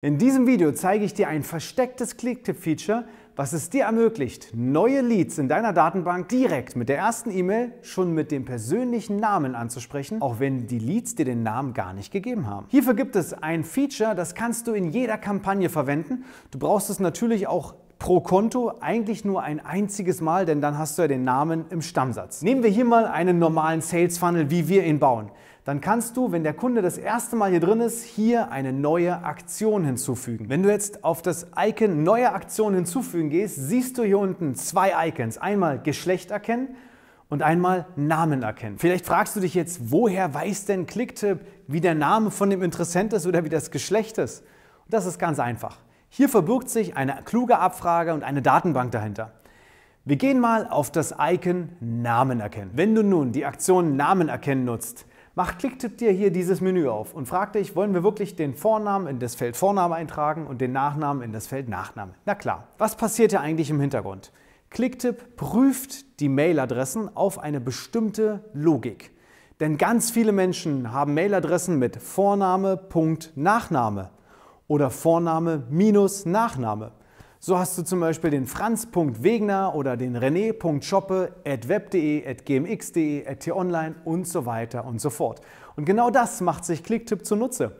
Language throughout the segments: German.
In diesem Video zeige ich dir ein verstecktes Clicktip-Feature, was es dir ermöglicht, neue Leads in deiner Datenbank direkt mit der ersten E-Mail schon mit dem persönlichen Namen anzusprechen, auch wenn die Leads dir den Namen gar nicht gegeben haben. Hierfür gibt es ein Feature, das kannst du in jeder Kampagne verwenden. Du brauchst es natürlich auch pro Konto eigentlich nur ein einziges Mal, denn dann hast du ja den Namen im Stammsatz. Nehmen wir hier mal einen normalen Sales Funnel, wie wir ihn bauen. Dann kannst du, wenn der Kunde das erste Mal hier drin ist, hier eine neue Aktion hinzufügen. Wenn du jetzt auf das Icon Neue Aktion hinzufügen gehst, siehst du hier unten zwei Icons. Einmal Geschlecht erkennen und einmal Namen erkennen. Vielleicht fragst du dich jetzt, woher weiß denn Clicktip, wie der Name von dem Interessent ist oder wie das Geschlecht ist? das ist ganz einfach. Hier verbirgt sich eine kluge Abfrage und eine Datenbank dahinter. Wir gehen mal auf das Icon Namen erkennen. Wenn du nun die Aktion Namen erkennen nutzt, mach Klicktipp dir hier dieses Menü auf und frag dich, wollen wir wirklich den Vornamen in das Feld Vorname eintragen und den Nachnamen in das Feld Nachname? Na klar, was passiert hier eigentlich im Hintergrund? Klicktipp prüft die Mailadressen auf eine bestimmte Logik. Denn ganz viele Menschen haben Mailadressen mit Vorname, Punkt, Nachname oder Vorname minus Nachname. So hast du zum Beispiel den franz.wegner oder den René.shoppe at web.de, at gmx.de, at t-online und so weiter und so fort. Und genau das macht sich Clicktip zunutze.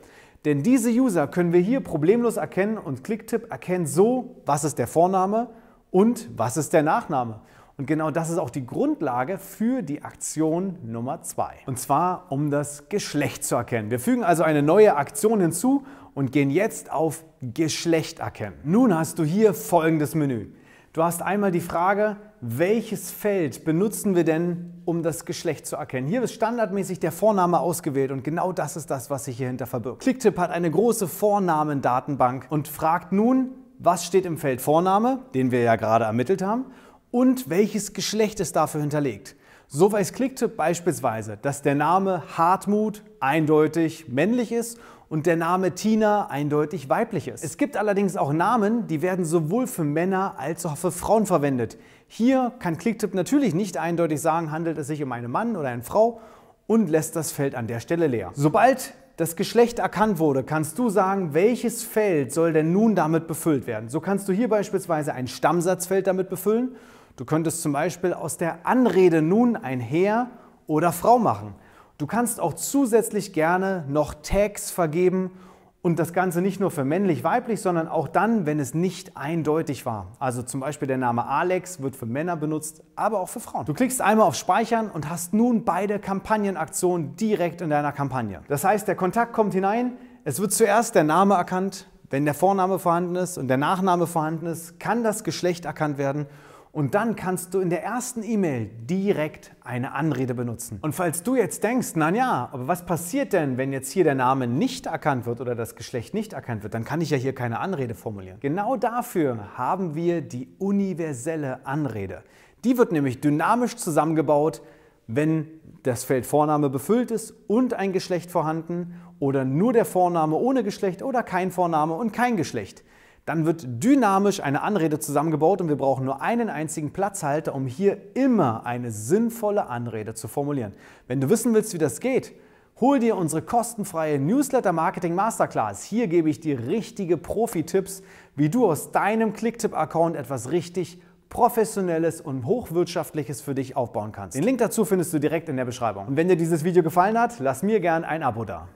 Denn diese User können wir hier problemlos erkennen und Clicktip erkennt so, was ist der Vorname und was ist der Nachname. Und genau das ist auch die Grundlage für die Aktion Nummer zwei. Und zwar, um das Geschlecht zu erkennen. Wir fügen also eine neue Aktion hinzu und gehen jetzt auf Geschlecht erkennen. Nun hast du hier folgendes Menü. Du hast einmal die Frage, welches Feld benutzen wir denn, um das Geschlecht zu erkennen? Hier ist standardmäßig der Vorname ausgewählt und genau das ist das, was sich hier hinter verbirgt. Clicktip hat eine große Vornamendatenbank und fragt nun, was steht im Feld Vorname, den wir ja gerade ermittelt haben, und welches Geschlecht es dafür hinterlegt. So weiß Clicktip beispielsweise, dass der Name Hartmut eindeutig männlich ist und der Name Tina eindeutig weiblich ist. Es gibt allerdings auch Namen, die werden sowohl für Männer als auch für Frauen verwendet. Hier kann Clicktip natürlich nicht eindeutig sagen, handelt es sich um einen Mann oder eine Frau und lässt das Feld an der Stelle leer. Sobald das Geschlecht erkannt wurde, kannst du sagen, welches Feld soll denn nun damit befüllt werden. So kannst du hier beispielsweise ein Stammsatzfeld damit befüllen Du könntest zum Beispiel aus der Anrede nun ein Herr oder Frau machen. Du kannst auch zusätzlich gerne noch Tags vergeben und das Ganze nicht nur für männlich-weiblich, sondern auch dann, wenn es nicht eindeutig war. Also zum Beispiel der Name Alex wird für Männer benutzt, aber auch für Frauen. Du klickst einmal auf Speichern und hast nun beide Kampagnenaktionen direkt in deiner Kampagne. Das heißt, der Kontakt kommt hinein, es wird zuerst der Name erkannt, wenn der Vorname vorhanden ist und der Nachname vorhanden ist, kann das Geschlecht erkannt werden und dann kannst du in der ersten E-Mail direkt eine Anrede benutzen. Und falls du jetzt denkst, na ja, aber was passiert denn, wenn jetzt hier der Name nicht erkannt wird oder das Geschlecht nicht erkannt wird, dann kann ich ja hier keine Anrede formulieren. Genau dafür haben wir die universelle Anrede. Die wird nämlich dynamisch zusammengebaut, wenn das Feld Vorname befüllt ist und ein Geschlecht vorhanden oder nur der Vorname ohne Geschlecht oder kein Vorname und kein Geschlecht. Dann wird dynamisch eine Anrede zusammengebaut und wir brauchen nur einen einzigen Platzhalter, um hier immer eine sinnvolle Anrede zu formulieren. Wenn du wissen willst, wie das geht, hol dir unsere kostenfreie Newsletter Marketing Masterclass. Hier gebe ich dir richtige Profi-Tipps, wie du aus deinem Clicktip-Account etwas richtig professionelles und hochwirtschaftliches für dich aufbauen kannst. Den Link dazu findest du direkt in der Beschreibung. Und wenn dir dieses Video gefallen hat, lass mir gern ein Abo da.